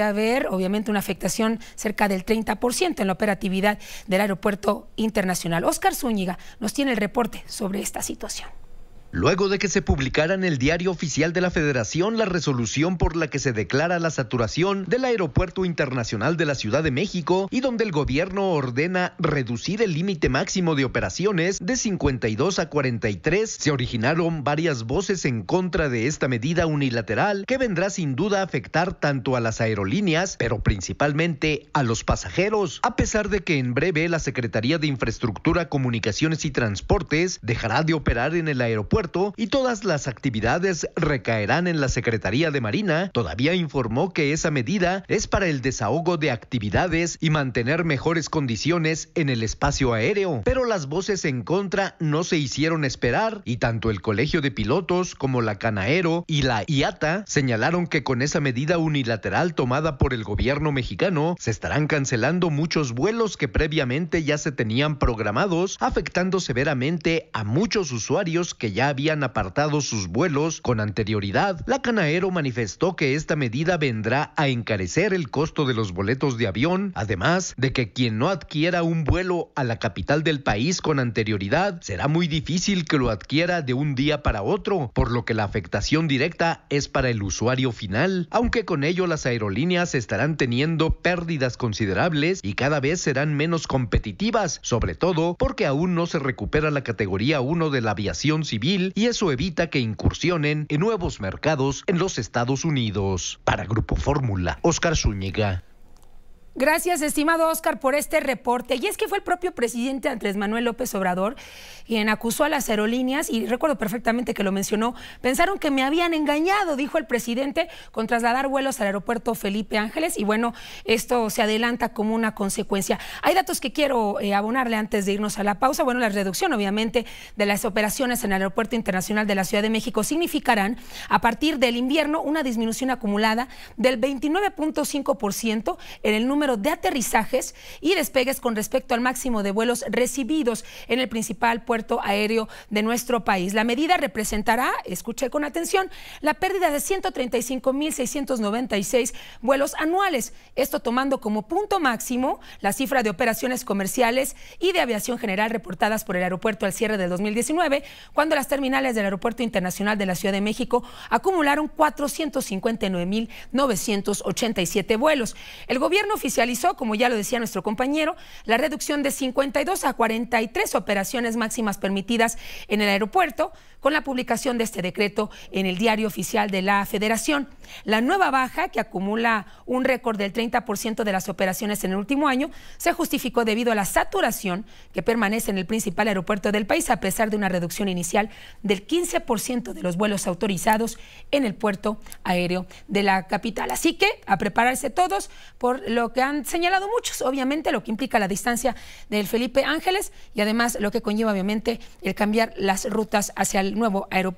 a haber, obviamente, una afectación cerca del 30% en la operatividad del Aeropuerto Internacional. Oscar Zúñiga nos tiene el reporte sobre esta situación. Luego de que se publicara en el diario oficial de la Federación la resolución por la que se declara la saturación del Aeropuerto Internacional de la Ciudad de México y donde el gobierno ordena reducir el límite máximo de operaciones de 52 a 43, se originaron varias voces en contra de esta medida unilateral que vendrá sin duda a afectar tanto a las aerolíneas, pero principalmente a los pasajeros, a pesar de que en breve la Secretaría de Infraestructura, Comunicaciones y Transportes dejará de operar en el aeropuerto y todas las actividades recaerán en la Secretaría de Marina, todavía informó que esa medida es para el desahogo de actividades y mantener mejores condiciones en el espacio aéreo. Pero las voces en contra no se hicieron esperar y tanto el Colegio de Pilotos como la Canaero y la IATA señalaron que con esa medida unilateral tomada por el gobierno mexicano se estarán cancelando muchos vuelos que previamente ya se tenían programados, afectando severamente a muchos usuarios que ya habían apartado sus vuelos con anterioridad. La Canaero manifestó que esta medida vendrá a encarecer el costo de los boletos de avión, además de que quien no adquiera un vuelo a la capital del país con anterioridad será muy difícil que lo adquiera de un día para otro, por lo que la afectación directa es para el usuario final, aunque con ello las aerolíneas estarán teniendo pérdidas considerables y cada vez serán menos competitivas, sobre todo porque aún no se recupera la categoría 1 de la aviación civil y eso evita que incursionen en nuevos mercados en los Estados Unidos. Para Grupo Fórmula, Oscar Zúñiga. Gracias, estimado Oscar, por este reporte. Y es que fue el propio presidente Andrés Manuel López Obrador quien acusó a las aerolíneas, y recuerdo perfectamente que lo mencionó, pensaron que me habían engañado, dijo el presidente, con trasladar vuelos al aeropuerto Felipe Ángeles, y bueno, esto se adelanta como una consecuencia. Hay datos que quiero eh, abonarle antes de irnos a la pausa. Bueno, la reducción, obviamente, de las operaciones en el Aeropuerto Internacional de la Ciudad de México significarán, a partir del invierno, una disminución acumulada del 29.5% en el número número de aterrizajes y despegues con respecto al máximo de vuelos recibidos en el principal puerto aéreo de nuestro país. La medida representará, escuché con atención, la pérdida de 135.696 vuelos anuales, esto tomando como punto máximo la cifra de operaciones comerciales y de aviación general reportadas por el aeropuerto al cierre del 2019, cuando las terminales del Aeropuerto Internacional de la Ciudad de México acumularon 459.987 vuelos. El gobierno oficial como ya lo decía nuestro compañero, la reducción de 52 a 43 operaciones máximas permitidas en el aeropuerto con la publicación de este decreto en el diario oficial de la Federación. La nueva baja que acumula un récord del 30% de las operaciones en el último año, se justificó debido a la saturación que permanece en el principal aeropuerto del país, a pesar de una reducción inicial del 15% de los vuelos autorizados en el puerto aéreo de la capital. Así que a prepararse todos por lo que han señalado muchos, obviamente lo que implica la distancia del Felipe Ángeles y además lo que conlleva obviamente el cambiar las rutas hacia el nuevo aeropuerto.